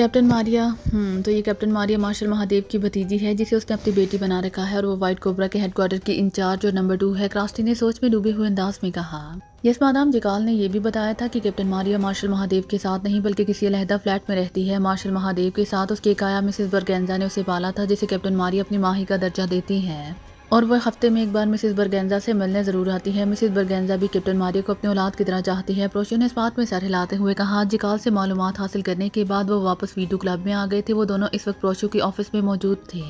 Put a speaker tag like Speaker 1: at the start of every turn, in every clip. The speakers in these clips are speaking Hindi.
Speaker 1: कैप्टन हम्म, मारिया तो ये कैप्टन मारिया मार्शल महादेव की भतीजी है जिसे उसने अपनी बेटी बना रखा है और वो वाइट कोबरा के हेडक्वार्टर की इंचार्ज और नंबर टू है क्रास्टी ने सोच में डूबे हुए अंदाज में कहा यस मादाम जिकाल ने यह भी बताया था कि कैप्टन मारिया मार्शल महादेव के साथ नहीं बल्कि किसी अलहदा फ्लैट में रहती है मार्शल महादेव के साथ उसकी काया मिसेस बर्गेंजा ने उसे पाला था जिसे कैप्टन मारिया अपनी माही का दर्जा देती है और वह हफ्ते में एक बार मिसिस बरगेंजा से मिलने ज़रूर आती है मिसिस बरगेंजा भी कैप्टन मारियो को अपनी औलाद की तरह चाहती है प्रोशियो ने इस बात में सर हिलाते हुए कहा जिकाल से मालूम हासिल करने के बाद वो वापस वीडियो क्लब में आ गए थे वो दोनों इस वक्त प्रोशियो की ऑफिस में मौजूद थे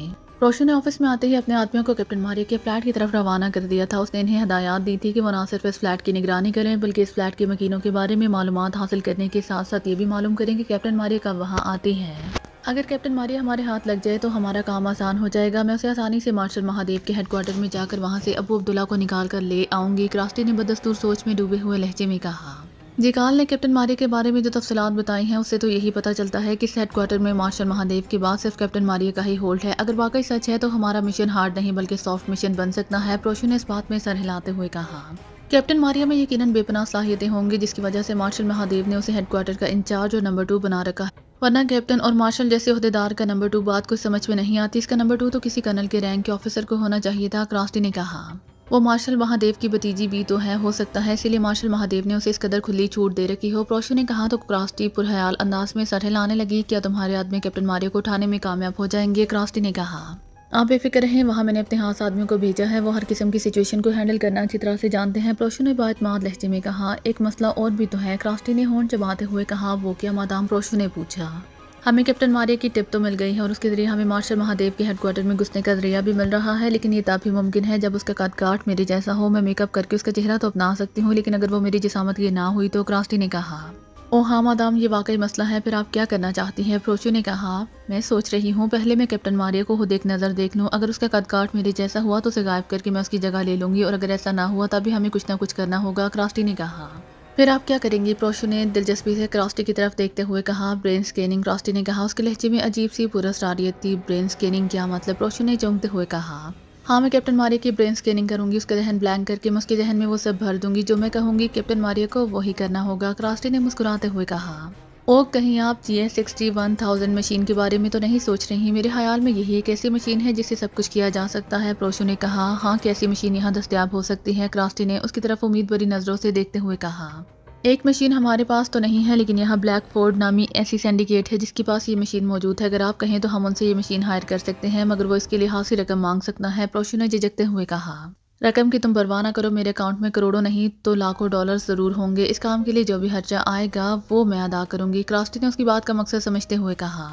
Speaker 1: रोशन ने ऑफिस में आते ही अपने आदमियों को कैप्टन मारियो के फ्लैट की तरफ रवाना कर दिया था उसने इन्हें हदायत दी थी कि वो न सिर्फ इस फ्लैट की निगरानी करें बल्कि इस फ्लैट के मकीनों के बारे में मालूम हासिल करने के साथ साथ ये भी मालूम करें कि कैप्टन मारिया कब वहाँ आती है अगर कैप्टन मारिया हमारे हाथ लग जाए तो हमारा काम आसान हो जाएगा मैं उसे आसानी से मार्शल महादेव के हेडक्वार्टर में जाकर वहाँ से अबू अब्दुल्ला को निकाल कर ले आऊंगी क्रास्टी ने बदस्तूर सोच में डूबे हुए लहजे में कहा जिकाल ने कैप्टन मारिया के बारे में जो तफसलत बताई हैं उससे तो यही पता चलता है कि इस हेडक्वार्टर में मार्शल महादेव के बाद सिर्फ कैप्टन मारिया का ही होल्ड है अगर वाकई सच है तो हमारा मिशन हार्ड नहीं बल्कि सॉफ्ट मिशन बन सकता है प्रोशो ने इस बात में सर हिलाते हुए कहा कैप्टन मारिया में यकीनन बेपनाह साहियतें होंगी जिसकी वजह से मार्शल महादेव ने उसे हेडक्वार्टर का इंचार्ज और नंबर टू बना रखा है वरना कैप्टन और मार्शल जैसे अहदेदार का नंबर टू बात कुछ समझ में नहीं आती इसका नंबर टू तो किसी कर्नल के रैंक के ऑफिसर को होना चाहिए था क्रास्टी ने कहा वो मार्शल महादेव की भतीजी भी तो है हो सकता है इसलिए मार्शल महादेव ने उसे इस कदर खुली छूट दे रखी हो प्रोशो ने कहा तो क्रास्टी पुरहयाल अंदाज में लाने लगी क्या तुम्हारे आदमी कैप्टन मारियो को उठाने में कामयाब हो जाएंगे क्रास्टी ने कहा आप बेफिक्र हैं वहाँ मैंने अपने हाथ आदमियों को भेजा है वो हर किस्म की सिचुएशन को हैंडल करना अच्छी तरह से जानते हैं प्रोशो ने माद लहजे में कहा एक मसला और भी तो है क्रास्टी ने हॉर्न चबाते हुए कहा वो क्या मादाम प्रोशो ने पूछा हमें कैप्टन मारिया की टिप तो मिल गई है और उसके ज़रिए हमें मार्शल महादेव के हेडक्वार्टर में घुसने का जरिया भी मिल रहा है लेकिन ये भी मुमकिन है जब उसका काटकाट मेरे जैसा हो मैं मेकअप करके उसका चेहरा तो अपना सकती हूँ लेकिन अगर वो मेरी जिसामत ये ना हुई तो क्रास्टी ने कहा ओ हाँ मादाम ये वाकई मसला है फिर आप क्या करना चाहती हैं प्रोचू ने कहा मैं सोच रही हूँ पहले मैं कैप्टन मारिया को खुद एक नज़र देख लूँ अगर उसका कदकाट मेरे जैसा हुआ तो उसे गायब करके मैं उसकी जगह ले लूँगी और अगर ऐसा ना हुआ तभी हमें कुछ ना कुछ करना होगा क्रास्टी ने कहा फिर आप क्या करेंगी प्रोशो ने दिलचस्पी से क्रॉस्टी की तरफ देखते हुए कहा ब्रेन स्कैनिंग क्रॉस्टी ने कहा उसके लहजे में अजीब सी पुरस्तारियत थी ब्रेन स्कैनिंग क्या मतलब प्रोशो ने चौंकते हुए कहा हाँ मैं कैप्टन मारिया की ब्रेन स्कैनिंग करूँगी उसका जहन ब्लैंक करके मैं उसके जहन में वो सब भर दूंगी जो मैं कहूँगी कैप्टन मारिया को वही करना होगा क्रास्टी ने मुस्कुराते हुए कहा ओ कहीं आप G S sixty one thousand machine के बारे में तो नहीं सोच रही मेरे ख्याल में यही एक ऐसी मशीन है जिससे सब कुछ किया जा सकता है प्रोशो ने कहा हाँ कैसी मशीन यहाँ दस्तियाब हो सकती है क्रास्टी ने उसकी तरफ उम्मीद भरी नज़रों से देखते हुए कहा एक मशीन हमारे पास तो नहीं है लेकिन यहाँ ब्लैक फोर्ड नामी ऐसी सेंडिकेट है जिसके पास ये मशीन मौजूद है अगर आप कहें तो हम उनसे ये मशीन हायर कर सकते हैं मगर वो इसके लिए हाथ रकम मांग सकता है प्रोशो ने झिझकते हुए कहा रकम की तुम परवाह ना करो मेरे अकाउंट में करोड़ों नहीं तो लाखों डॉलर ज़रूर होंगे इस काम के लिए जो भी खर्चा आएगा वो मैं अदा करूंगी क्रास्टी ने उसकी बात का मकसद समझते हुए कहा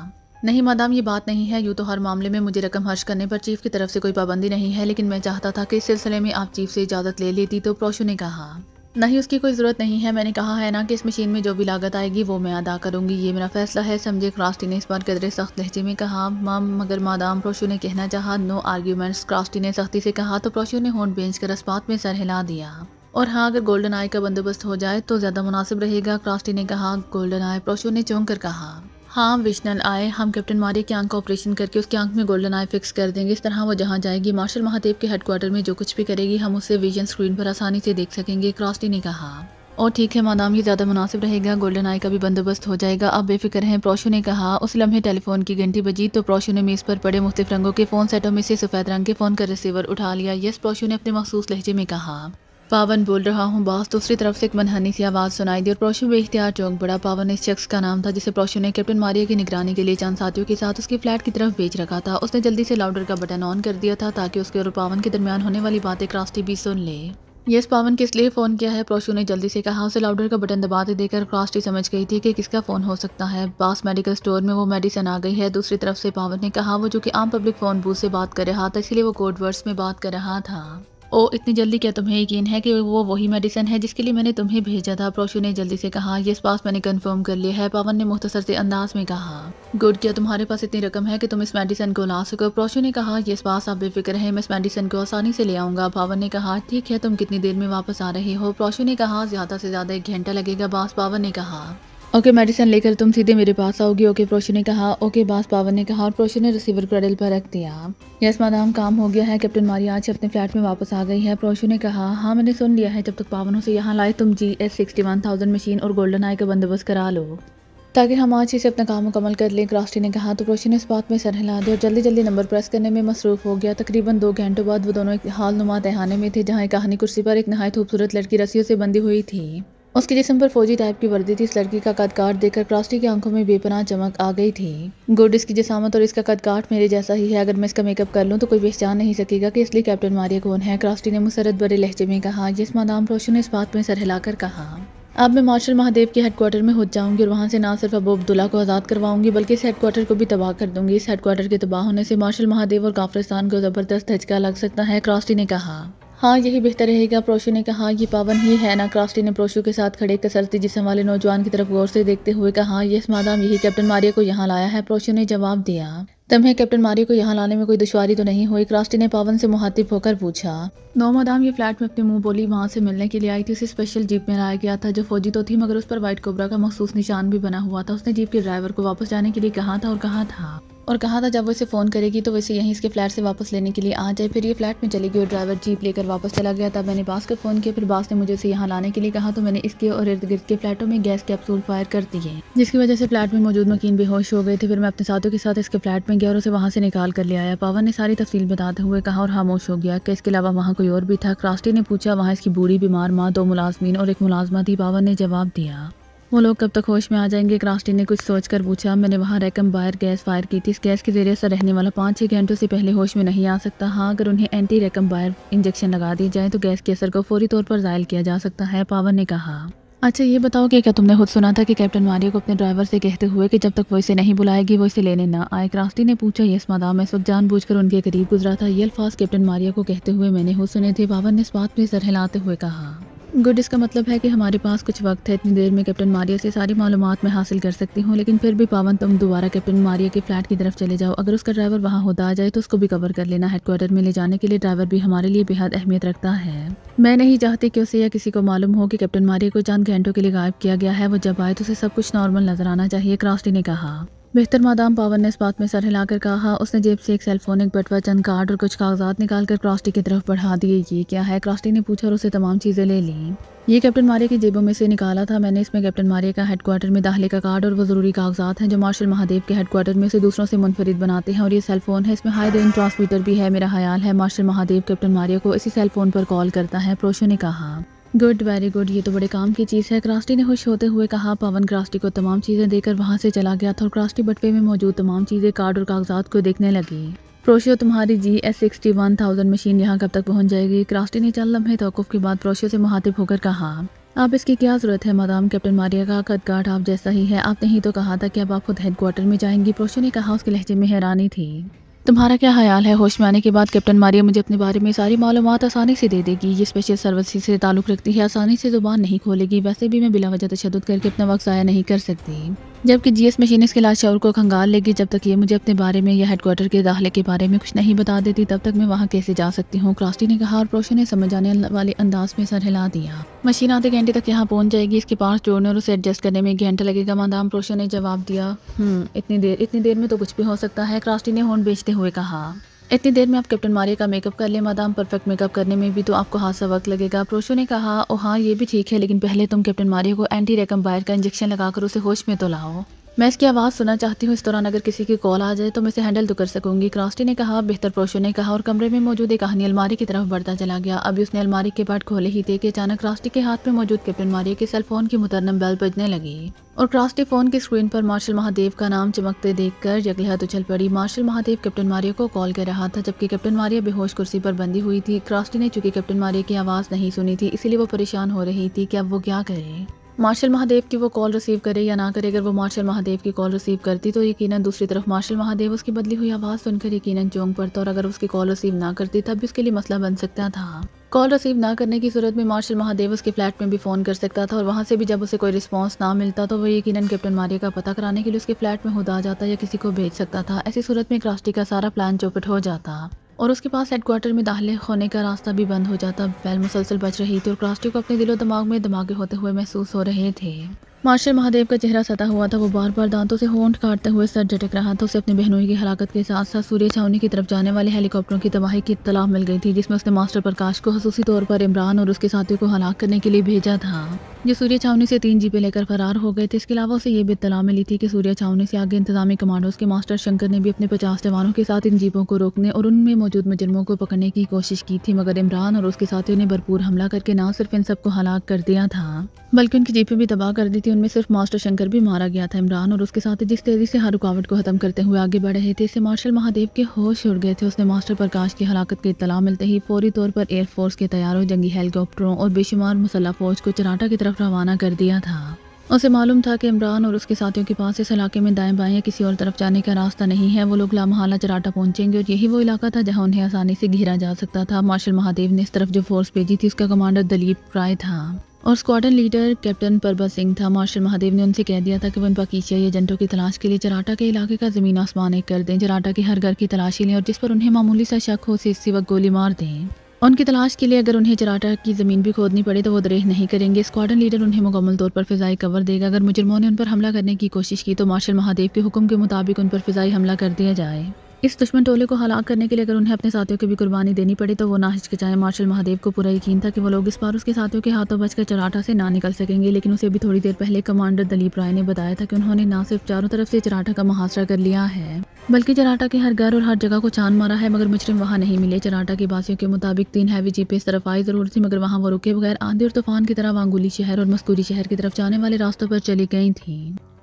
Speaker 1: नहीं मादाम ये बात नहीं है यूँ तो हर मामले में मुझे रकम खर्च करने पर चीफ की तरफ से कोई पाबंदी नहीं है लेकिन मैं चाहता था कि इस सिलसिले में आप चीफ से इजाज़त ले लेती तो प्रोशो ने कहा नहीं उसकी कोई ज़रूरत नहीं है मैंने कहा है ना कि इस मशीन में जो भी लागत आएगी वो मैं अदा करूंगी ये मेरा फैसला है समझे क्रास्टी ने इस बार कदरे सख्त लहजे में कहा माम मगर मादाम प्रोशो ने कहना चाहा नो आर्ग्यूमेंट्स क्रास्टी ने सख्ती से कहा तो प्रोशो ने होंड बेंच कर रस्पात में सर हिला दिया और हाँ अगर गोल्डन आई का बंदोबस्त हो जाए तो ज़्यादा मुनासिब रहेगा क्रास्टी ने कहा गोल्डन आई प्रोशो ने चौंक कर कहा हाँ विश्नल आए हम कैप्टन मारे की आंख का ऑपरेशन करके उसकी आंख में गोल्डन आई फिक्स कर देंगे इस तरह वो जहाँ जाएगी मार्शल महादेव के हेडक्वार्टर में जो कुछ भी करेगी हम उसे विजन स्क्रीन पर आसानी से देख सकेंगे क्रॉस्टी ने कहा और ठीक है मादाम ये ज़्यादा मुनासिब रहेगा गोल्डन आई का भी बंदोबस्त हो जाएगा आप बेफिक्र हैं प्रोशो ने कहा उस लम्हे टेलीफोन की घंटी बजी तो प्रोशो ने मेज़ पर पड़े मुख्तफ रंगों के फ़ोन सेटों में से सफ़ेद रंग के फ़ोन का रिसीवर उठा लिया यस प्रोशो ने अपने मखसूस लहजे में कहा पावन बोल रहा हूँ बास दूसरी तरफ से एक मनहनी सी आवाज़ सुनाई दी और प्रोशो इख्तियार चौंक पड़ा पावन इस शख्स का नाम था जिसे प्रोशो ने कैप्टन मारिया की निगरानी के लिए चंद साथियों के साथ उसके फ्लैट की तरफ भेज रखा था उसने जल्दी से लाउडर का बटन ऑन कर दिया था ताकि उसके और पावन के दरमियान होने वाली बातें क्रास्टी भी सुन ले यस पावन किस लिए फ़ोन किया है प्रोशो ने जल्दी से कहा उसे लाउडर का बटन दबाते देकर क्रास्टी समझ गई थी कि किसका फ़ोन हो सकता है बास मेडिकल स्टोर में वो मेडिसिन आ गई है दूसरी तरफ से पावन ने कहा वो जो कि आम पब्लिक फ़ोन बूथ से बात कर रहा था इसलिए वो कोड में बात कर रहा था ओ इतनी जल्दी क्या तुम्हें यकीन है कि वो वही मेडिसिन है जिसके लिए मैंने तुम्हें भेजा था प्रोशु ने जल्दी से कहा यह पास मैंने कंफर्म कर लिया है पवन ने मुख्तसर से अंदाज में कहा गुड क्या तुम्हारे पास इतनी रकम है कि तुम इस मेडिसिन को ला सको प्रोशु ने कहा यह पास आप बेफिक्र हैं मैं इस मेडिसिन को आसानी से ले आऊँगा पावन ने कहा ठीक है तुम कितनी देर में वापस आ रहे हो प्रोशु ने कहा ज़्यादा से ज़्यादा एक घंटा लगेगा बास पावन ने कहा ओके मेडिसिन लेकर तुम सीधे मेरे पास आओगी ओके प्रोशी ने कहा ओके बास पावन ने कहा और प्रोशी ने रिसीवर क्रडल पर रख दिया यस मैडम काम हो गया है कैप्टन मारिया आज अपने फ्लैट में वापस आ गई है प्रोशी ने कहा हाँ मैंने सुन लिया है जब तक पावनों से यहाँ लाए तुम G S sixty one thousand machine और गोल्डन आई का बंदोबस्त करा लो ताकि हम आज ही से अपना काम मुकमल कर लें क्रास्टी ने कहा तो प्रोशी ने इस बात में सर हिला दिया और जल्दी जल्दी नंबर प्रेस करने में मसरूफ हो गया तकरीबन दो घंटों बाद वो दोनों एक हाल नुमा तहाने में थे जहाँ एक कहानी कुर्सी पर एक नहायत खूबसूरत लड़की रस्सियों से बंधी हुई थी उसके जिसम पर फौजी टाइप की वर्दी थी इस लड़की का कद काट देखकर क्रॉस्टी की आंखों में बेपनाह चमक आ गई थी गुड इसकी जसामत और इसका कद काट मेरे जैसा ही है अगर मैं इसका मेकअप कर लूँ तो कोई पहचान नहीं सकेगा कि इसलिए कैप्टन मारिया कौन है क्रॉस्टी ने मुसरत बड़े लहजे में कहा जिस मादाम रोशन ने इस बात में सर हिलाकर कहा अब मैं मार्शल महादेव के हेडक्वार्टर में हो जाऊंगी और वहाँ से ना सिर्फ अबू अब्दुल्ला को आज़ाद करवाऊंगी बल्कि इस हेडक्वार्टर को भी तबाह कर दूंगी इस हेडक्वार्टर के तबाह होने से मार्शल महादेव और काफ्रिस्तान को ज़बरदस्त धचका लग सकता है क्रॉस्टी ने कहा हाँ यही बेहतर रहेगा प्रोशो ने कहा ये पावन ही है ना क्रास्टी ने प्रोशो के साथ खड़े कसर जिसम वाले नौजवान की तरफ गौर से देखते हुए कहा यह मादाम यही कैप्टन मारिया को यहाँ लाया है प्रोशो ने जवाब दिया तुम्हें कैप्टन मारियो को यहाँ लाने में कोई दुश्वारी तो नहीं हुई क्रास्टी ने पावन से मुहातिब होकर पूछा नौ मदाम ये फ्लैट में अपने मुंह बोली वहाँ से मिलने के लिए आई थी उसे स्पेशल जीप में लाया गया था जो फौजी तो थी मगर उस पर व्हाइट कोबरा का मखसूस निशान भी बना हुआ था उसने जीप के ड्राइवर को वापस जाने के लिए कहा था और कहा था और कहा था जब वो इसे फ़ोन करेगी तो वैसे यहीं इसके फ्लैट से वापस लेने के लिए आ जाए फिर ये फ्लैट में चली गई और ड्राइवर जीप लेकर वापस चला गया था मैंने बास को फ़ोन किया फिर बास ने मुझे इसे यहाँ लाने के लिए कहा तो मैंने इसके और इर्द गिर्द के फ्लैटों में गैस कैप्सूल फायर कर दिए जिसकी वजह से फ्लैट में मौजूद मकीन बेहोश हो गए थे फिर मैं अपने साथियों के साथ इसके फ्लैट में गया और उसे वहाँ से निकाल कर ले आया पावन ने सारी तफसील बताते हुए कहा और खामोश हो गया कि इसके अलावा वहाँ कोई और भी था क्रास्टी ने पूछा वहाँ इसकी बूढ़ी बीमार माँ दो मुलाजमीन और एक मुलाजमा थी पावन ने जवाब दिया वो लोग कब तक होश में आ जाएंगे क्रास्टी ने कुछ सोच कर पूछा मैंने वहाँ रकम बायर गैस फायर की थी इस गैस के जरिए सर रहने वाला पाँच छः घंटों से पहले होश में नहीं आ सकता हाँ अगर उन्हें एंटी रकम बायर इंजेक्शन लगा दी जाए तो गैस के असर को फौरी तौर पर जायल किया जा सकता है पावर ने कहा अच्छा ये बताओ कि क्या तुमने खुद सुना था कि कैप्टन मारियो को अपने ड्राइवर से कहते हुए कि जब तक वो इसे नहीं बुलाएगी वो इसे लेने ना आए क्रास्टी ने पूछा यस मादाम मैं सब जानबूझकर उनके करीब गुजरा था ये अल्फाज कैप्टन मारिया को कहते हुए मैंने खुद सुने थे पावर ने इस बात में सर हिलाते हुए कहा गुड इसका मतलब है कि हमारे पास कुछ वक्त है इतनी देर में कैप्टन मारिया से सारी मालूम मैं हासिल कर सकती हूँ लेकिन फिर भी पावन तुम दोबारा कैप्टन मारिया के फ्लैट की तरफ चले जाओ अगर उसका ड्राइवर वहाँ होता आ जाए तो उसको भी कवर कर लेना हेडक्वार्टर में ले जाने के लिए ड्राइवर भी हमारे लिए बेहद अहमियत रखता है मैं नहीं चाहती कि उसे या किसी को मालूम हो कि कैप्टन मारिया को चंद घंटों के लिए गायब किया गया है वो जब आए तो उसे सब कुछ नॉर्मल नजर आना चाहिए क्रास्टी ने कहा बेहतर मादाम पावर ने इस बात में सर हिलाकर कहा उसने जेब से एक सेलफोन एक बटवा चंद कार्ड और कुछ कागजात निकाल कर क्रॉस्टी की तरफ बढ़ा दिए ये क्या है क्रॉस्टी ने पूछा और उसे तमाम चीज़ें ले ली ये कैप्टन मारिया की जेबों में से निकाला था मैंने इसमें कैप्टन मारिया का हेडक्वार्टर में दाखिले का कार्ड और वो ज़रूरी कागजात हैं जो मार्शल महादेव के हेडक्वार्टर में से दूसरों से मुनफरद बनाते हैं और ये सेलफोन है इसमें हाई रेंज ट्रांसमीटर भी है मेरा ख्याल है मार्शल महादेव कैप्टन मारिया को इसी सेलफोन पर कॉल करता है प्रोशो ने कहा गुड वेरी गुड ये तो बड़े काम की चीज़ है क्रास्टी ने खुश होते हुए कहा पवन क्रास्टी को तमाम चीज़ें देकर वहाँ से चला गया था और क्रास्टी बटवे में मौजूद तमाम चीज़ें कार्ड और कागजात को देखने लगी प्रोशियो तुम्हारी G S sixty one thousand machine यहाँ कब तक पहुँच जाएगी क्रास्टी ने चल लम्हे तोक़ुफ़ के बाद प्रोशियो से मुहातिब होकर कहा आप इसकी क्या ज़रूरत है मदाम कैप्टन मारिया का कदगाट आप जैसा ही है आपने ही तो कहा था कि अब आप खुद हेडक्वार्टर में जाएंगी प्रोशियो ने कहा उसके लहजे में हैरानी थी तुम्हारा क्या ख्याल है होश में आने के बाद कैप्टन मारिया मुझे अपने बारे में सारी मालूम आसानी से दे देगी ये स्पेशल सर्विस से ताल्लुक़ रखती है आसानी से ज़ुबान नहीं खोलेगी वैसे भी मैं बिला वजह तशद करके अपना वक्त ज़ाया नहीं कर सकती जबकि जीएस मशीन इसके लाश शौर को खंगाल लेगी जब तक ये मुझे अपने बारे में या हेडक्वार्टर के दाखिले के बारे में कुछ नहीं बता देती तब तक मैं वहाँ कैसे जा सकती हूँ क्रास्टी ने कहा और प्रोशो ने समझ आने वाले अंदाज में सर हिला दिया मशीन आधे घंटे तक यहाँ पहुँच जाएगी इसके पास जोड़ने और उसे एडजस्ट करने में एक घंटा लगेगा मादाम प्रोशो ने जवाब दिया हम्म, इतनी देर इतनी देर में तो कुछ भी हो सकता है क्रास्टी ने होन बेचते हुए कहा इतनी देर में आप कैप्टन मारिया का मेकअप कर ले मादाम परफेक्ट मेकअप करने में भी तो आपको हादसा वक्त लगेगा प्रोशो ने कहा ओ हाँ ये भी ठीक है लेकिन पहले तुम कैप्टन मारिया को एंटी रेकम बायर का इंजेक्शन लगाकर उसे होश में तो लाओ मैं इसकी आवाज़ सुनना चाहती हूँ इस दौरान अगर किसी की कॉल आ जाए तो मैं इसे हैंडल तो कर सकूंगी क्रास्टी ने कहा बेहतर पोशो ने कहा और कमरे में मौजूद एक कहानी अलमारी की तरफ बढ़ता चला गया अभी उसने अलमारी के पार्ट खोले ही थे कि अचानक क्रास्टी के हाथ में मौजूद कैप्टन मारिय के सेल फोन की मुतरनम बैल बजने लगी और क्रास्टी फोन की स्क्रीन पर मार्शल महादेव का नाम चमकते देखकर हाथ उछल तो पड़ी मार्शल महादेव कैप्टन मारियो को कॉल कर रहा था जबकि कैप्टन मारिया बेहोश कुर्सी पर बंदी हुई थी क्रास्टी ने चूंकि कैप्टन मारिया की आवाज़ नहीं सुनी थी इसलिए वो परेशान हो रही थी कि अब वो क्या करे मार्शल महादेव की वो कॉल रिसीव करे या ना करे अगर वो मार्शल महादेव की कॉल रिसीव करती तो यकीनन दूसरी तरफ मार्शल महादेव उसकी बदली हुई आवाज़ सुनकर यकीनन चौंक पड़ता और अगर उसकी कॉल रिसीव ना करती तब भी उसके लिए मसला बन सकता था कॉल रिसीव ना करने की सूरत में मार्शल महादेव उसके फ्लैट में भी फ़ोन कर सकता था और वहाँ से भी जब उसे कोई रिस्पांस ना मिलता तो वो यकीनन कैप्टन मारिया का पता कराने के लिए उसके फ्लैट में खुद आ जाता या किसी को भेज सकता था ऐसी सूरत में क्रास्टी का सारा प्लान चौपट हो जाता और उसके पास हेडकोार्टर में दाखिले होने का रास्ता भी बंद हो जाता बैल मुसलसल बच रही थी और क्रास्टियो को अपने दिलो दिमाग में धमाके होते हुए महसूस हो रहे थे मार्शल महादेव का चेहरा सता हुआ था वो बार बार दांतों से होंठ काटते हुए सर झटक रहा था उसे अपनी बहनोई की हलाकत के साथ साथ सूर्य छावनी की तरफ जाने वाले हेलीकॉप्टरों की तबाही की इतला मिल गई थी जिसमें उसने मास्टर प्रकाश को खसूसी तौर पर इमरान और उसके साथियों को हलाक करने के लिए भेजा था जो सूर्य छावनी से तीन जीपे लेकर फरार हो गए थे इसके अलावा उसे ये भी इतला मिली थी कि सूर्य छावनी से आगे इंतजामी कमांडोज के मास्टर शंकर ने भी अपने पचास जवानों के साथ इन जीपों को रोकने और उनमें मौजूद मुजरमों को पकड़ने की कोशिश की थी मगर इमरान और उसके साथियों ने भरपूर हमला करके न सिर्फ इन सबको हलाक कर दिया था बल्कि उनकी जीपें भी तबाह कर दी थी उनमें सिर्फ मास्टर शंकर भी मारा गया था इमरान और उसके साथ जिस तेज़ी से हर रुकावट को ख़त्म करते हुए आगे बढ़ रहे थे इससे मार्शल महादेव के होश उड़ गए थे उसने मास्टर प्रकाश की हलाकत की इतला मिलते ही फौरी तौर पर एयरफोर्स के तैयारों जंगी हेलीकॉप्टरों और बेशुमार मुसल्ह फौज को चराटा की तरफ रवाना कर दिया था उसे मालूम था कि इमरान और उसके साथियों के पास इस इलाके में दाएं बाएं या किसी और तरफ जाने का रास्ता नहीं है वो लोग लामहाला चराटा पहुंचेंगे और यही वो इलाका था जहां उन्हें आसानी से घेरा जा सकता था मार्शल महादेव ने इस तरफ जो फोर्स भेजी थी उसका कमांडर दलीप राय था और squadron leader captain Parbat Singh था मार्शल महादेव ने उनसे कह दिया था कि इन पाकिस्तानी एजेंटों की तलाश के लिए जराटा के इलाके का ज़मीन आसमान एक कर दें जराटा के हर घर की तलाशी लें और जिस पर उन्हें मामूली सा शक हो उसे इसी वक्त गोली मार दें उनकी तलाश के लिए अगर उन्हें जराटा की ज़मीन भी खोदनी पड़े तो वो दरेह नहीं करेंगे स्क्वाडन लीडर उन्हें मुकम्मल तौर पर फ़िज़ाई कवर देगा अगर मुजरमों ने उन पर हमला करने की कोशिश की तो मार्शल महादेव के हुक्म के मुताबिक उन पर फ़िज़ाई हमला कर दिया जाए इस दुश्मन टोले को हलाक करने के लिए अगर उन्हें अपने साथियों की भी कुर्बानी देनी पड़ी तो वो ना हिचकिचाए मार्शल महादेव को पूरा यकीन था कि वो लोग इस बार उसके साथियों के हाथों बचकर चराठा से ना निकल सकेंगे लेकिन उसे भी थोड़ी देर पहले कमांडर दलीप राय ने बताया था कि उन्होंने ना सिर्फ चारों तरफ से चराठा का मुहासरा कर लिया है बल्कि चराठा के हर घर और हर जगह को चांद मारा है मगर मुजरिम वहाँ नहीं मिले चराठा के बासियों के मुताबिक तीन हैवी जीपे इस तरफ आई जरूर थी मगर वहाँ वो रुके बगैर आंधी और तूफान की तरह वांगुली शहर और मस्कूरी शहर की तरफ जाने वाले रास्तों पर चली गई थी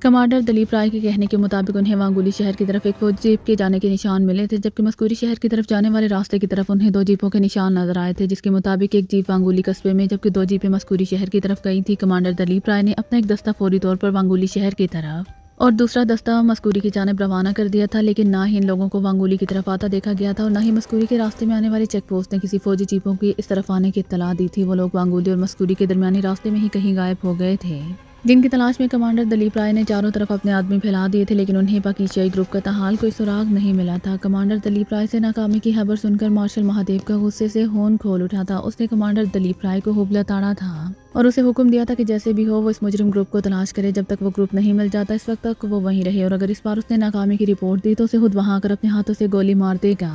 Speaker 1: कमांडर दलीप राय के कहने के मुताबिक उन्हें वांगुली शहर की तरफ एक फौज जीप के जाने के निशान मिले थे जबकि मस्कूरी शहर की तरफ जाने वाले रास्ते की तरफ उन्हें दो जीपों के निशान नजर आए थे जिसके मुताबिक एक जीप वांगुली कस्बे में जबकि दो जीपें मस्कूरी शहर की तरफ गई थी कमांडर दलीप राय ने अपना एक दस्ता फौरी तौर पर वांगुली शहर की तरफ और दूसरा दस्ता मस्कूरी की जानब रवाना कर दिया था लेकिन ना ही इन लोगों को वांगुली की तरफ आता देखा गया था और ना ही मस्कूरी के रास्ते में आने वाली चेक पोस्ट ने किसी फौजी जीपों की इस तरफ आने की इतला दी थी वो लोग वांगुली और मस्कूरी के दरमियानी रास्ते में ही कहीं गायब हो गए थे जिनकी तलाश में कमांडर दलीप राय ने चारों तरफ अपने आदमी फैला दिए थे लेकिन उन्हें पाकिस्तानी ग्रुप का तहाल कोई सुराग नहीं मिला था कमांडर दलीप राय से नाकामी की खबर सुनकर मार्शल महादेव का गुस्से से होन खोल उठा था उसने कमांडर दलीप राय को हुबला ताड़ा था और उसे हुक्म दिया था कि जैसे भी हो वो इस मुजरिम ग्रुप को तलाश करे जब तक वो ग्रुप नहीं मिल जाता इस वक्त तक वो वहीं रहे और अगर इस बार उसने नाकामी की रिपोर्ट दी तो उसे खुद वहां आकर अपने हाथों से गोली मार देगा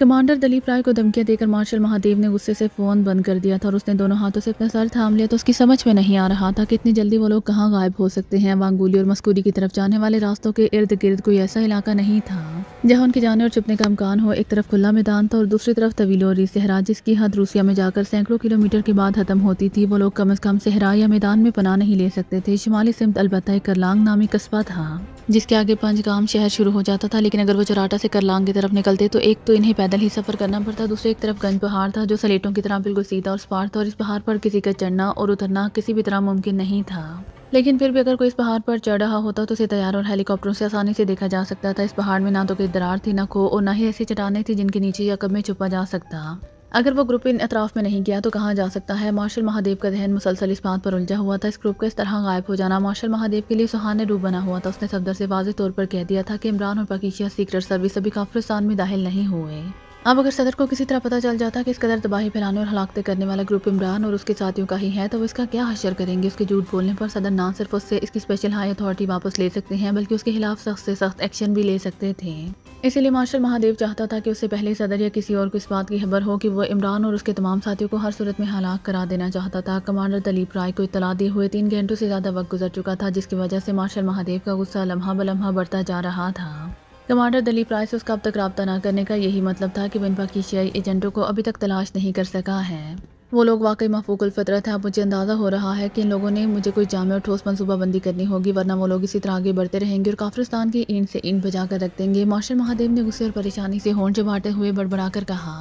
Speaker 1: कमांडर दलीप राय को धमकियां देकर मार्शल महादेव ने गुस्से से फ़ोन बंद कर दिया था और उसने दोनों हाथों से अपना सर थाम लिया तो उसकी समझ में नहीं आ रहा था कि इतनी जल्दी वो लोग कहाँ गायब हो सकते हैं वांगुली और मस्कूरी की तरफ जाने वाले रास्तों के इर्द गिर्द कोई ऐसा इलाका नहीं था जहाँ उनके जाने और छुपने का अमकान हो एक तरफ खुला मैदान था और दूसरी तरफ और सहरा जिसकी हद रूसिया में जाकर सैकड़ों किलोमीटर के बाद खत्म होती थी वो लोग कम अज़ कम सहरा या मैदान में पना नहीं ले सकते थे शिमाली सिमत अलबत्ता एक करलांग नामी कस्बा था जिसके आगे पंचगाम शहर शुरू हो जाता था लेकिन अगर वो चराटा से करलांग की तरफ निकलते तो एक तो इन्हें पैदल ही सफ़र करना पड़ता दूसरी एक तरफ गंज पहाड़ था जो सलेटों की तरह बिल्कुल सीधा और स्पार था और इस पहाड़ पर किसी का चढ़ना और उतरना किसी भी तरह मुमकिन नहीं था लेकिन फिर भी अगर कोई इस पहाड़ पर चढ़ रहा होता तो उसे तैयार और हेलीकॉप्टरों से आसानी से देखा जा सकता था इस पहाड़ में ना तो कोई दरार थी ना खो और ना ही ऐसी चटाने थी जिनके नीचे कब में छुपा जा सकता अगर वो ग्रुप इन अतराफ़ में नहीं गया तो कहाँ जा सकता है मार्शल महादेव का जहन मुसलसल इस बात पर उलझा हुआ था इस ग्रुप का इस तरह गायब हो जाना मार्शल महादेव के लिए सुहाने रूप बना हुआ था उसने सफदर से वाजे तौर पर कह दिया था कि इमरान और पकीशिया सीक्रेट सर्विस अभी काफ्रिस्तान में दाखिल नहीं हुए अब अगर सदर को किसी तरह पता चल जाता कि इस कदर तबाही फैलाने और हलाकते करने वाला ग्रुप इमरान और उसके साथियों का ही है तो वो इसका क्या हशर करेंगे उसके झूठ बोलने पर सदर ना सिर्फ उससे इसकी स्पेशल हाई अथॉरिटी वापस ले सकते हैं बल्कि उसके खिलाफ सख्त से सख्त एक्शन भी ले सकते थे इसीलिए मार्शल महादेव चाहता था कि उससे पहले सदर या किसी और को इस बात की खबर हो कि वो इमरान और उसके तमाम साथियों को हर सूरत में हलाक करा देना चाहता था कमांडर दलीप राय को इतला दिए हुए तीन घंटों से ज़्यादा वक्त गुजर चुका था जिसकी वजह से मार्शल महादेव का गुस्सा लम्हा बलम्हा बढ़ता जा रहा था कमांडर दलीप राय से उसका अब तक रबता न करने का यही मतलब था कि वह इन पाकिस्तानी एजेंटों को अभी तक तलाश नहीं कर सका है वो लोग वाकई महफूक फ़तरत है मुझे अंदाज़ा हो रहा है कि इन लोगों ने मुझे कोई जाम और ठोस मनसूबाबंदी करनी होगी वरना वो लोग इसी तरह आगे बढ़ते रहेंगे और काफ्रस्तान की ईंट से ईंट बजा कर रख देंगे मार्शल महादेव ने गुस्से और परेशानी से होंड जमाते हुए बड़बड़ा कर कहा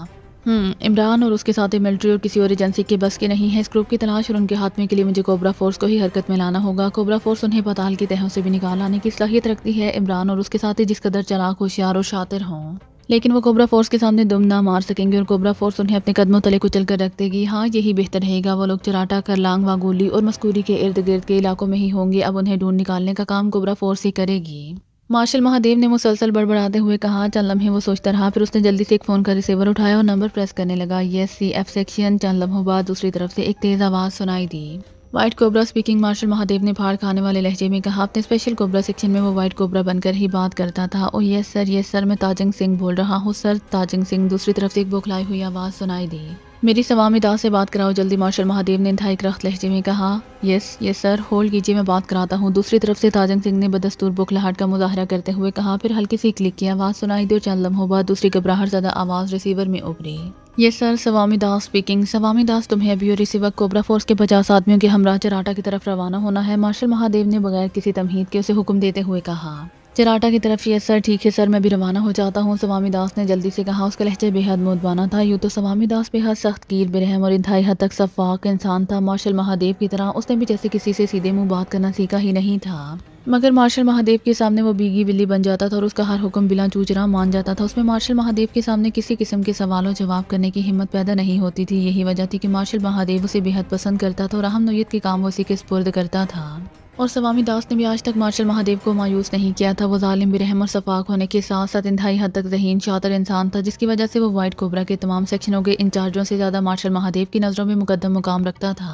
Speaker 1: हम्म, इमरान और उसके साथ मिलिट्री और किसी और एजेंसी के बस के नहीं है इस ग्रुप की तलाश और उनके हाथ में के लिए मुझे कोबरा फोर्स को ही हरकत में लाना होगा कोबरा फोर्स उन्हें पताल की तहों से भी निकाल आने की सलाहियत रखती है इमरान और उसके साथ ही जिस कदर चलाक होशियार और शातिर हों लेकिन वो कोबरा फोर्स के सामने दम ना मार सकेंगे और कोबरा फोर्स उन्हें अपने कदमों तले कुचल कर रख देगी हाँ यही बेहतर रहेगा वो लोग चराटा कर लांग वागोली और मस्कूरी के इर्द गिर्द के इलाकों में ही होंगे अब उन्हें ढूंढ निकालने का काम कोबरा फोर्स ही करेगी मार्शल महादेव ने मुसलसल बड़बड़ाते हुए कहा चंद लम्हे वो सोचता रहा फिर उसने जल्दी से एक फ़ोन का रिसीवर उठाया और नंबर प्रेस करने लगा यस सी एफ सेक्शन चंद लम्हों बाद दूसरी तरफ से एक तेज़ आवाज़ सुनाई दी white cobra speaking marshal Mahadev ने भाड़ खाने वाले लहजे में कहा अपने स्पेशल कोबरा सेक्शन में वो वाइट कोबरा बनकर ही बात करता था और यस सर यस सर मैं ताजंग सिंह बोल रहा हूँ सर ताजंग सिंह दूसरी तरफ से एक बौखलाई हुई आवाज़ सुनाई दी मेरी सवामी दास से बात कराओ जल्दी मार्शल महादेव ने धाई रख्त लहजे में कहा यस यस सर होल्ड कीजिए मैं बात कराता हूँ दूसरी तरफ से ताजंग सिंह ने बदस्तूर बुखलाहट का मुजाहरा करते हुए कहा फिर हल्की सी क्लिक की आवाज़ सुनाई दी और चंद लम्हों बाद दूसरी घबराहट ज़्यादा आवाज़ रिसीवर में उभरी ये सर सवामी दास स्पीकिंग सवामी दास तुम्हें अभी और इसी वक्त कोबरा फोर्स के पचास आदमियों के हमराह चराटा की तरफ रवाना होना है मार्शल महादेव ने बगैर किसी तमहीद के उसे हुक्म देते हुए कहा चिराटा की तरफ यस सर ठीक है सर मैं भी रवाना हो जाता हूँ स्वामी दास ने जल्दी से कहा उसका लहजा बेहद मुदबाना था यूँ तो स्वामी दास बेहद सख्त गिर बिरहम और इंतहाई हद तक सफाक इंसान था मार्शल महादेव की तरह उसने भी जैसे किसी से सीधे मुँह बात करना सीखा ही नहीं था मगर मार्शल महादेव के सामने वो बीगी बिल्ली बन जाता था और उसका हर हुक्म बिला चूचरा मान जाता था उसमें मार्शल महादेव के सामने किसी किस्म के सवाल और जवाब करने की हिम्मत पैदा नहीं होती थी यही वजह थी कि मार्शल महादेव उसे बेहद पसंद करता था और अहम नोयत के काम वो उसी के स्पुर्द करता था और सवामी दास ने भी आज तक मार्शल महादेव को मायूस नहीं किया था वो ालिम बिरहम और सफाक होने के साथ साथ इंतहाई हद तक जहीन शातर इंसान था जिसकी वजह से वो वाइट कोबरा के तमाम सेक्शनों के इंचार्जों से ज़्यादा मार्शल महादेव की नज़रों में मुकदम मुकाम रखता था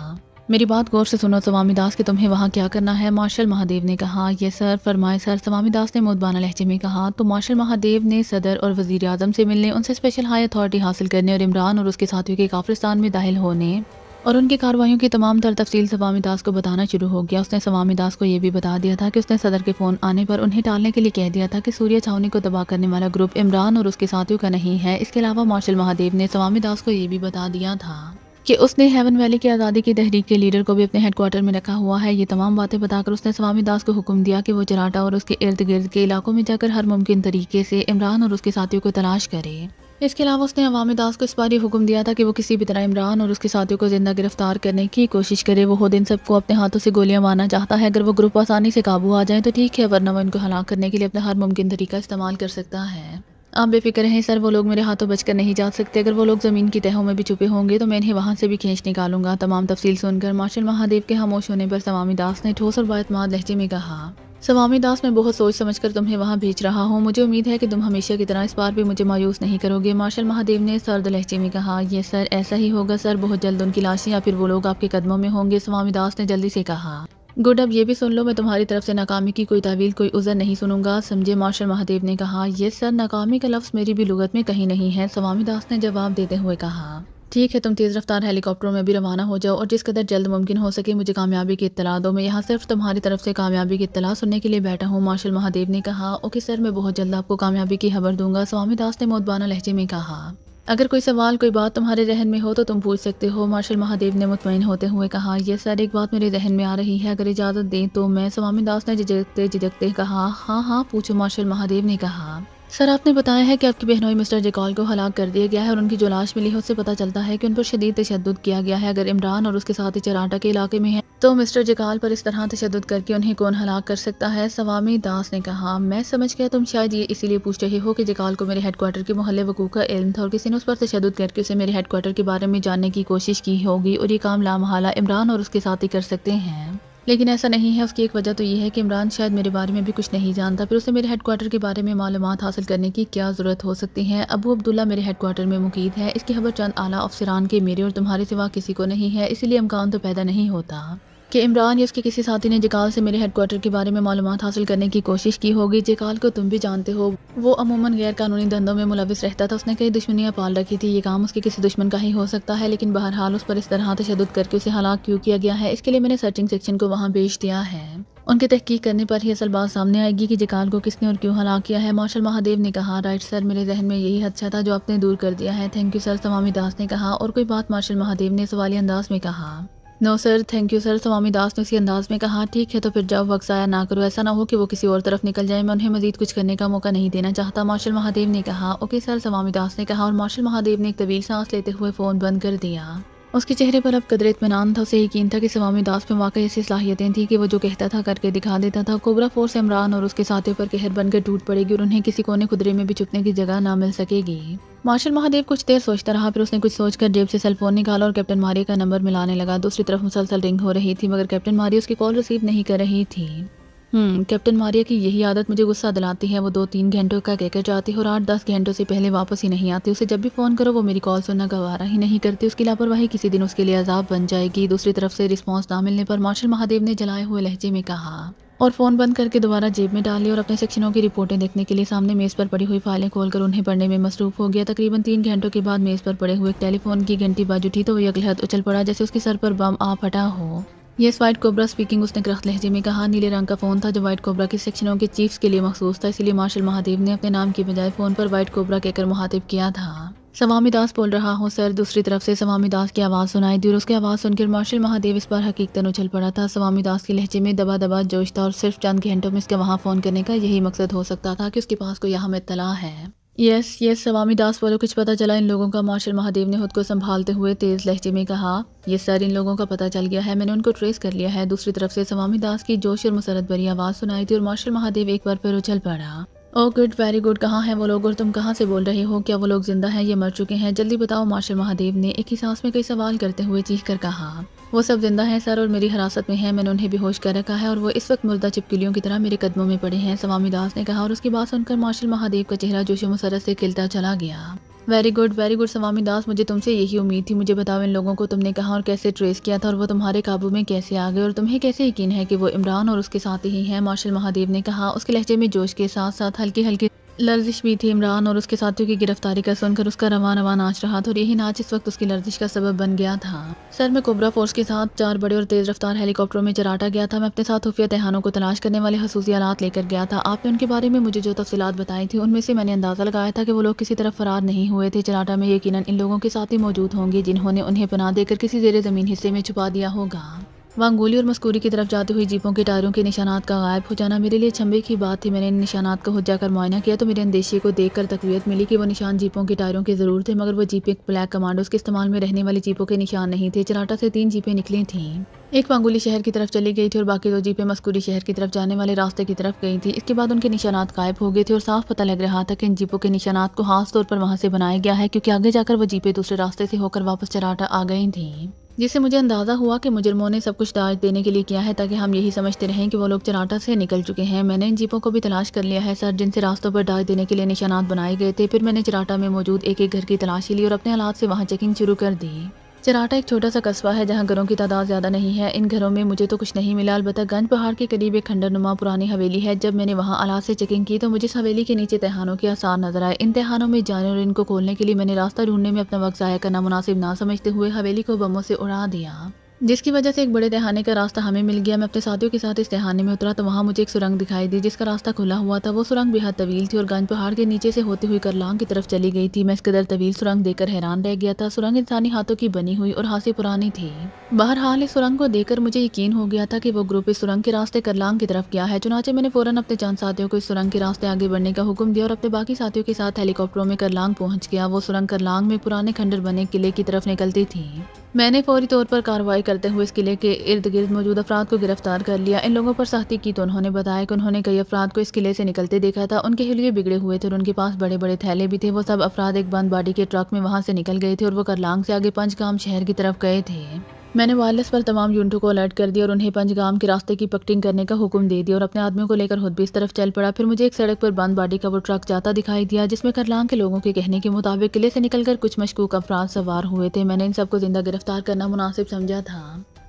Speaker 1: मेरी बात गौर से सुनो स्वामी दास के तुम्हें वहाँ क्या करना है मार्शल महादेव ने कहा यह सर फरमाए सर स्वामी दास ने मुदबाना लहजे में कहा तो मार्शल महादेव ने सदर और वजीर आजम से मिलने उनसे स्पेशल हाई अथॉरिटी हासिल करने और इमरान और उसके साथियों के काफ्रिस्तान में दाखिल होने और उनकी कार्रवाइयों की तमाम तर तफसील सवामी दास को बताना शुरू हो गया उसने सवामी दास को यह भी बता दिया था कि उसने सदर के फ़ोन आने पर उन्हें टालने के लिए कह दिया था कि सूर्य छावनी को तबाह करने वाला ग्रुप इमरान और उसके साथियों का नहीं है इसके अलावा मार्शल महादेव ने सवामी दास को यह भी बता दिया था कि उसने हेवन वैली की आज़ादी की तहरीक के लीडर को भी अपने हेडक्वार्टर में रखा हुआ है ये तमाम बातें बताकर उसने स्वामी दास को हुक्म दिया कि वो चराटा और उसके इर्द गिर्द के इलाकों में जाकर हर मुमकिन तरीके से इमरान और उसके साथियों को तलाश करे इसके अलावा उसने अवामी दास को इस बार ये हुक्म दिया था कि वो किसी भी तरह इमरान और उसके साथियों को जिंदा गिरफ्तार करने की कोशिश करे वो दिन सबको अपने हाथों से गोलियां मारना चाहता है अगर वो ग्रुप आसानी से काबू आ जाए तो ठीक है वरना वो इनको हलाक करने के लिए अपना हर मुमकिन तरीका इस्तेमाल कर सकता है आप बेफिक्र हैं सर वो लोग मेरे हाथों बचकर नहीं जा सकते अगर वो लोग ज़मीन की तहों में भी छुपे होंगे तो मैं इन्हें वहाँ से भी खींच निकालूंगा तमाम तफसील सुनकर मार्शल महादेव के खामोश होने पर तमामी दास ने ठोस और बातमाद लहजे में कहा स्वामी दास मैं बहुत सोच समझ कर तुम्हें वहाँ भेज रहा हूँ मुझे उम्मीद है कि तुम हमेशा की तरह इस बार भी मुझे मायूस नहीं करोगे मार्शल महादेव ने सर्द लहजे में कहा यह सर ऐसा ही होगा सर बहुत जल्द उनकी लाशें या फिर वो लोग आपके कदमों में होंगे स्वामी दास ने जल्दी से कहा गुड अब ये भी सुन लो मैं तुम्हारी तरफ से नाकामी की कोई तावील कोई उज़र नहीं सुनूंगा समझे मार्शल महादेव ने कहा यस सर नाकामी का लफ्ज़ मेरी भी लुगत में कहीं नहीं है स्वामी दास ने जवाब देते हुए कहा ठीक है तुम तेज़ रफ्तार हेलीकॉप्टरों में भी रवाना हो जाओ और जिस कदर जल्द मुमकिन हो सके मुझे कामयाबी की इतला दो मैं यहाँ सिर्फ तुम्हारी तरफ से कामयाबी की इतला सुनने के लिए बैठा हूँ मार्शल महादेव ने कहा ओके सर मैं बहुत जल्द आपको कामयाबी की खबर दूंगा स्वामी दास ने मोतबाना लहजे में कहा अगर कोई सवाल कोई बात तुम्हारे रहन में हो तो तुम पूछ सकते हो मार्शल महादेव ने मुतमिन होते हुए कहा यह सर एक बात मेरे जहन में आ रही है अगर इजाज़त दें तो मैं स्वामी दास ने झिझकते झिझकते कहा हाँ हाँ पूछो मार्शल महादेव ने कहा सर आपने बताया है कि आपकी बहनोई मिस्टर जिकॉल को हलाक कर दिया गया है और उनकी जो लाश मिली है उससे पता चलता है कि उन पर शदीद तशद किया गया है अगर इमरान और उसके साथी चराटा के इलाके में है तो मिस्टर जिकॉल पर इस तरह तशद करके उन्हें कौन हलाक कर सकता है सवामी दास ने कहा मैं समझ गया तुम शायद ये इसीलिए पूछ रहे हो कि जकाल को मेरे हेडक्वार्टर के मोहल्ले वकू का इल्म था और किसी ने उस पर तशद करके उसे मेरे हेडक्वार्टर के बारे में जानने की कोशिश की होगी और ये काम लामहला इमरान और उसके साथी कर सकते हैं लेकिन ऐसा नहीं है उसकी एक वजह तो यह है कि इमरान शायद मेरे बारे में भी कुछ नहीं जानता फिर उसे मेरे हेडकोार्टर के बारे में मालूम हासिल करने की क्या ज़रूरत हो सकती है अबू अब्दुल्ला मेरे हेडकोार्टर में मुकीद है इसकी खबर चंद आला अफसरान के मेरे और तुम्हारे सिवा किसी को नहीं है इसीलिए अमकान तो पैदा नहीं होता कि इमरान या उसके किसी साथी ने जिकाल से मेरे हेडकोार्टर के बारे में मालूम हासिल करने की कोशिश की होगी जिकाल को तुम भी जानते हो वो अमूमन गैर कानूनी धंधों में मुलविस रहता था उसने कई दुश्मनियाँ पाल रखी थी ये काम उसके किसी दुश्मन का ही हो सकता है लेकिन बहरहाल उस पर इस तरह तशद करके उसे हलाक क्यों किया गया है इसके लिए मैंने सर्चिंग सेक्शन को वहाँ भेज दिया है उनकी तहकीक करने पर ही असल बात सामने आएगी कि जिकाल को किसने और क्यों हलाक किया है मार्शल महादेव ने कहा राइट सर मेरे जहन में यही हदशा था जो आपने दूर कर दिया है थैंक यू सर तमामी दास ने कहा और कोई बात मार्शल महादेव ने सवाली अंदाज में कहा no sir thank you sir Swami Das ने उसी अंदाज़ में कहा ठीक है तो फिर जब वक्त ज़ाया ना करो ऐसा ना हो कि वो किसी और तरफ निकल जाए मैं उन्हें मजीद कुछ करने का मौका नहीं देना चाहता मार्शल महादेव ने कहा ओके सर स्वामी दास ने कहा और मार्शल महादेव ने एक तवील सांस लेते हुए फ़ोन बंद कर दिया उसके चेहरे पर अब कदर इतमान था उसे यकीन था कि स्वामी दास में वाकई ऐसी सलाहियतें थी कि वो जो कहता था करके दिखा देता था कोबरा फोर्स इमरान और उसके साथियों पर कहर बनकर टूट पड़ेगी और उन्हें किसी कोने खुदरे में भी छुपने की जगह ना मिल सकेगी मार्शल महादेव कुछ देर सोचता रहा फिर उसने कुछ सोचकर जेब से सेलफोन निकाला और कैप्टन मारिया का नंबर मिलाने लगा दूसरी तरफ मुसलसल रिंग हो रही थी मगर कैप्टन मारिया उसकी कॉल रिसीव नहीं कर रही थी कैप्टन हम्म, मारिया की यही आदत मुझे गुस्सा दिलाती है वो दो तीन घंटों का कहकर जाती है और आठ दस घंटों से पहले वापस ही नहीं आती उसे जब भी फ़ोन करो वो मेरी कॉल सुनना गवारा ही नहीं करती उसकी लापरवाही किसी दिन उसके लिए अजाब बन जाएगी दूसरी तरफ से रिस्पॉन्स ना मिलने पर मार्शल महादेव ने जलाए हुए लहजे में कहा और फ़ोन बंद करके दोबारा जेब में डाली और अपने सेक्शनों की रिपोर्टें देखने के लिए सामने मेज़ पर पड़ी हुई फाइलें खोलकर उन्हें पढ़ने में मसरूफ हो गया तकरीबन तीन घंटों के बाद मेज़ पर पड़े हुए टेलीफोन की घंटी बाजू थी तो वह हद उछल पड़ा जैसे उसके सर पर बम आ फटा हो ये व्हाइट कोबरा स्पीकिंग उसने करख्त लहजे में कहा नीले रंग का फ़ोन था जो व्हाइट कोबरा के सेक्शनों के चीफ्स के लिए मखसूस था इसलिए मार्शल महादेव ने अपने नाम की बजाय फ़ोन पर व्हाइट कोबरा कहकर मुहातिब किया था स्वामी दास बोल रहा हूँ सर दूसरी तरफ से स्वामी दास की आवाज़ सुनाई दी और उसकी आवाज़ सुनकर मार्शल महादेव इस बार हकीकतन उछल पड़ा था स्वामी दास के लहजे में दबा दबा जोश था और सिर्फ चंद घंटों में इसके वहाँ फ़ोन करने का यही मकसद हो सकता था कि उसके पास कोई अहम इतला है यस यस स्वामी दास बोलो कुछ पता चला इन लोगों का मार्शल महादेव ने खुद को संभालते हुए तेज़ लहजे में कहा ये सर इन लोगों का पता चल गया है मैंने उनको ट्रेस कर लिया है दूसरी तरफ से स्वामी दास की जोश और मुसरत भरी आवाज़ सुनाई थी और मार्शल महादेव एक बार फिर उछल पड़ा ओ गुड वेरी गुड कहाँ हैं वो लोग और तुम कहाँ से बोल रहे हो क्या वो लोग ज़िंदा हैं या मर चुके हैं जल्दी बताओ मार्शल महादेव ने एक ही सांस में कई सवाल करते हुए चीख कर कहा वो सब जिंदा हैं सर और मेरी हिरासत में हैं मैंने उन्हें बेहोश कर रखा है और वो इस वक्त मुर्दा चिपकलियों की तरह मेरे कदमों में पड़े हैं स्वामी दास ने कहा और उसकी बात सुनकर मार्शल महादेव का चेहरा जोशो मुसरत से खिलता चला गया very good very good Swami Das मुझे तुमसे यही उम्मीद थी मुझे बताओ इन लोगों को तुमने कहा और कैसे ट्रेस किया था और वो तुम्हारे काबू में कैसे आ गए और तुम्हें कैसे यकीन है कि वो इमरान और उसके साथ ही हैं मार्शल महादेव ने कहा उसके लहजे में जोश के साथ साथ हल्की हल्की लर्जिश भी थी इमरान और उसके साथियों की गिरफ्तारी का सुनकर उसका रवान रवान नाच रहा था और यही नाच इस वक्त उसकी लर्जिश का सबब बन गया था सर में कोबरा फोर्स के साथ चार बड़े और तेज रफ्तार हेलीकॉप्टरों में चराटा गया था मैं अपने साथ खुफिया तहानों को तलाश करने वाले खसूसी आलात लेकर गया था आपने उनके बारे में मुझे जो तफसीत बताई थी उनमें से मैंने अंदाज़ा लगाया था कि वो लोग किसी तरह फरार नहीं हुए थे चराटा में यकीन इन लोगों के साथ ही मौजूद होंगे जिन्होंने उन्हें पना देकर किसी जेर ज़मीन हिस्से में छुपा दिया होगा वांगोली और मस्कूरी की तरफ जाते हुए जीपों के टायरों के निशानात का गायब हो जाना मेरे लिए छंबे की बात थी मैंने इन निशानात का खुद जाकर मुआयना किया तो मेरे अंदेशे को देखकर तकवीत मिली कि वो निशान जीपों के टायरों के ज़रूर थे मगर वो जीपें ब्लैक कमांडोज के इस्तेमाल में रहने वाली जीपों के निशान नहीं थे चराटा से तीन जीपें निकली थी एक वांगोली शहर की तरफ चली गई थी और बाकी दो जीपें मस्कूरी शहर की तरफ जाने वाले रास्ते की तरफ गई थी इसके बाद उनके निशानात गायब हो गए थे और साफ पता लग रहा था कि इन जीपों के निशानात को खास तौर पर वहाँ से बनाया गया है क्योंकि आगे जाकर वो जीपें दूसरे रास्ते से होकर वापस चराटा आ गई थी जिससे मुझे अंदाज़ा हुआ कि मुजरमों ने सब कुछ दाज देने के लिए किया है ताकि हम यही समझते रहें कि वो लोग चराटा से निकल चुके हैं मैंने इन जीपों को भी तलाश कर लिया है सर जिनसे रास्तों पर दाज देने के लिए निशानात बनाए गए थे फिर मैंने चराटा में मौजूद एक एक घर की तलाशी ली और अपने हालात से वहाँ चेकिंग शुरू कर दी चराटा एक छोटा सा कस्बा है जहाँ घरों की तादाद ज़्यादा नहीं है इन घरों में मुझे तो कुछ नहीं मिला अलबत् गंज पहाड़ के करीब एक खंडरनुमा पुरानी हवेली है जब मैंने वहाँ आला से चेकिंग की तो मुझे इस हवेली के नीचे तहानों के आसार नजर आए इन तहानों में जाने और इनको खोलने के लिए मैंने रास्ता ढूंढने में अपना वक्त ज़ाया करना मुनासिब ना समझते हुए हवेली को बमों से उड़ा दिया जिसकी वजह से एक बड़े तहाने का रास्ता हमें मिल गया मैं अपने साथियों के साथ इस तहाने में उतरा तो वहाँ मुझे एक सुरंग दिखाई दी जिसका रास्ता खुला हुआ था वो सुरंग बेहद तवील थी और गंज पहाड़ के नीचे से होती हुई करलांग की तरफ चली गई थी मैं इसके दर तवील सुरंग देखकर हैरान रह गया था सुरंग इंसानी हाथों की बनी हुई और हाथी पुरानी थी बहरहाल इस सुरंग को देखकर मुझे यकीन हो गया था कि वो ग्रुप इस सुरंग के रास्ते करलांग की तरफ गया है चुनाचे मैंने फौरन अपने चंद साथियों को इस सुरंग के रास्ते आगे बढ़ने का हुक्म दिया और अपने बाकी साथियों के साथ हेलीकॉप्टरों में करलांग पहुंच गया वो सुरंग करलांग में पुराने खंडर बने किले की तरफ निकलती थी मैंने फौरी तौर पर कार्रवाई करते हुए इस किले के इर्द गिर्द मौजूद अफराद को गिरफ्तार कर लिया इन लोगों पर सख्ती की तो उन्होंने बताया कि उन्होंने कई अफराद को इस किले से निकलते देखा था उनके हिलिये बिगड़े हुए थे और उनके पास बड़े बड़े थैले भी थे वो सब अफराद एक बंद बाडी के ट्रक में वहाँ से निकल गए थे और वो करलांग से आगे पंचगाम शहर की तरफ गए थे मैंने वायरलेस पर तमाम यूनिटों को अलर्ट कर दिया और उन्हें पंजगाम के रास्ते की पकटिंग करने का हुक्म दे दिया और अपने आदमियों को लेकर खुद भी इस तरफ चल पड़ा फिर मुझे एक सड़क पर बंद बाडी का वो ट्रक जाता दिखाई दिया जिसमें करलांग के लोगों के कहने के मुताबिक किले से निकलकर कुछ मशकूक अफराद सवार हुए थे मैंने इन सबको जिंदा गिरफ्तार करना मुनासिब समझा था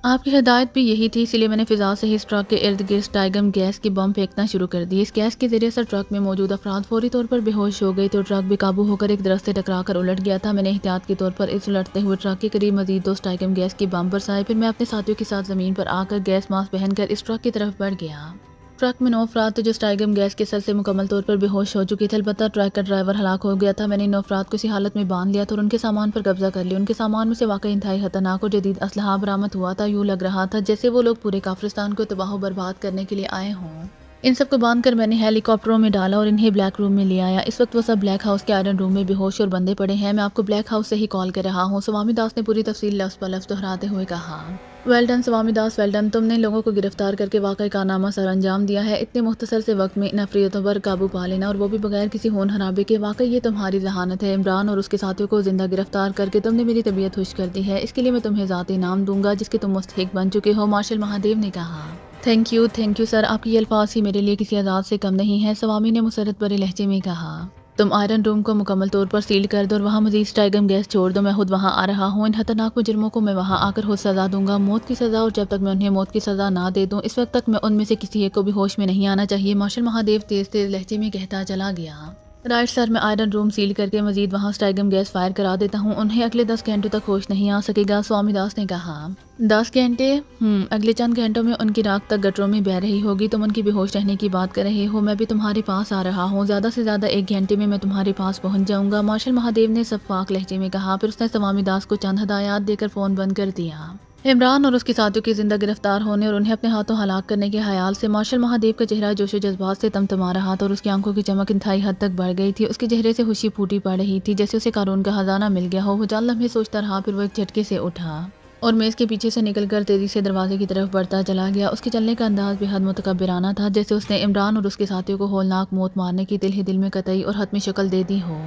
Speaker 1: आपकी हदायत भी यही थी इसलिए मैंने फिजा से ही इस ट्रक के इर्द गिर्द टाइगम गैस की बम फेंकना शुरू कर दी इस गैस के जरिए सर ट्रक में मौजूद अफराद फौरी तौर पर बेहोश हो गई तो ट्रक बेकाबू होकर एक दरख्त से टकरा कर उलट गया था मैंने एहतियात के तौर पर इस उलटते हुए ट्रक के करीब मजीद दोस्त टाइगम गैस की बम बरसाए फिर मैं अपने साथियों के साथ ज़मीन पर आकर गैस मास्क पहनकर इस ट्रक की तरफ बढ़ गया ट्रक में नौ अफराद तो जो स्टाइगम गैस के सर से मुकम्मल तौर पर बेहोश हो चुके थे अलबत्ता ट्रक का ड्राइवर हलाक हो गया था मैंने इन अफराद को इसी हालत में बांध लिया था और उनके सामान पर कब्जा कर लिया उनके सामान में से वाकई इंतहाई खतरनाक और जदीद असलहा बरामद हुआ था यूँ लग रहा था जैसे वो लोग पूरे काफ्रिस्तान को तबाह बर्बाद करने के लिए आए हों इन सबको बांध कर मैंने हेलीकॉप्टरों में डाला और इन्हें ब्लैक रूम में ले आया इस वक्त वो सब ब्लैक हाउस के आयरन रूम में बेहोश और बंदे पड़े हैं मैं आपको ब्लैक हाउस से ही कॉल कर रहा हूँ स्वामी दास ने पूरी तफसील लफ्ज़ पर लफ्ज़ दोहराते हुए कहा well done Swami Das well done तुमने लोगों को गिरफ्तार करके वाकई का नामा सर अंजाम दिया है इतने मुख्तसर से वक्त में इन अफरीतों पर काबू पा लेना और वो भी बगैर किसी होन हराबे के वाकई ये तुम्हारी जहानत है इमरान और उसके साथियों को जिंदा गिरफ्तार करके तुमने मेरी तबीयत खुश कर दी है इसके लिए मैं तुम्हें ज़ाती नाम दूंगा जिसके तुम मुस्तक बन चुके हो मार्शल महादेव ने कहा thank you thank you sir आपकी अल्फाज ही मेरे लिए किसी आज़ाद से कम नहीं है स्वामी ने मुसरत बड़े लहजे में कहा तुम आयरन रूम को मुकम्मल तौर पर सील कर दो और वहाँ मजीद स्टाइगम गैस छोड़ दो मैं खुद वहाँ आ रहा हूँ इन खतरनाक मुजरमों को मैं वहाँ आकर खुद सजा दूंगा मौत की सज़ा और जब तक मैं उन्हें मौत की सज़ा ना दे दूँ इस वक्त तक मैं उनमें से किसी एक को भी होश में नहीं आना चाहिए मार्शल महादेव तेज़ तेज़ लहजे में कहता चला गया राइट सर मैं आयरन रूम सील करके मजीद वहाँ स्टाइगम गैस फायर करा देता हूँ उन्हें अगले दस घंटों तक होश नहीं आ सकेगा स्वामी दास ने कहा दस घंटे हम्म, अगले चंद घंटों में उनकी राख तक गटरों में बह रही होगी तुम उनकी बेहोश रहने की बात कर रहे हो मैं भी तुम्हारे पास आ रहा हूँ ज़्यादा से ज़्यादा एक घंटे में मैं तुम्हारे पास पहुँच जाऊँगा मार्शल महादेव ने सफाक लहजे में कहा फिर उसने स्वामी दास को चंद हदायात देकर फ़ोन बंद कर दिया इमरान और उसके साथियों की जिंदा गिरफ्तार होने और उन्हें अपने हाथों हलाक करने के ख्याल से मार्शल महादेव का चेहरा जोश जज्बात से तमतमा रहा था और उसकी आंखों की चमक इंतहाई हद तक बढ़ गई थी उसके चेहरे से खुशी फूटी पड़ रही थी जैसे उसे कानून का खजाना मिल गया हो वो जान लम्हे सोचता रहा फिर वो एक झटके से उठा और मेज़ के पीछे से निकलकर तेज़ी से दरवाजे की तरफ बढ़ता चला गया उसके चलने का अंदाज बेहद मतकबराना था जैसे उसने इमरान और उसके साथियों को होलनाक मौत मारने की दिल ही दिल में कतई और हतमी शक्ल दे दी हो